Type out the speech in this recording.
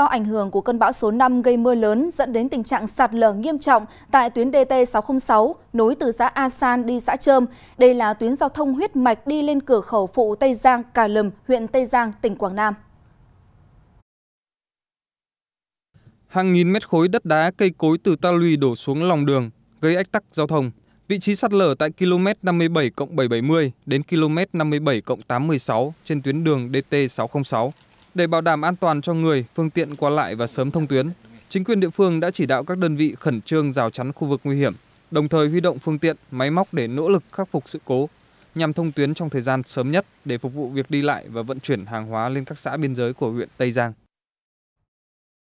do ảnh hưởng của cơn bão số 5 gây mưa lớn dẫn đến tình trạng sạt lở nghiêm trọng tại tuyến DT606 nối từ xã A San đi xã Trơm. Đây là tuyến giao thông huyết mạch đi lên cửa khẩu phụ Tây Giang, Cà Lầm, huyện Tây Giang, tỉnh Quảng Nam. Hàng nghìn mét khối đất đá cây cối từ ta lùi đổ xuống lòng đường, gây ách tắc giao thông. Vị trí sạt lở tại km 57 770 đến km 57 816 trên tuyến đường DT606 để bảo đảm an toàn cho người phương tiện qua lại và sớm thông tuyến chính quyền địa phương đã chỉ đạo các đơn vị khẩn trương rào chắn khu vực nguy hiểm đồng thời huy động phương tiện máy móc để nỗ lực khắc phục sự cố nhằm thông tuyến trong thời gian sớm nhất để phục vụ việc đi lại và vận chuyển hàng hóa lên các xã biên giới của huyện Tây Giang.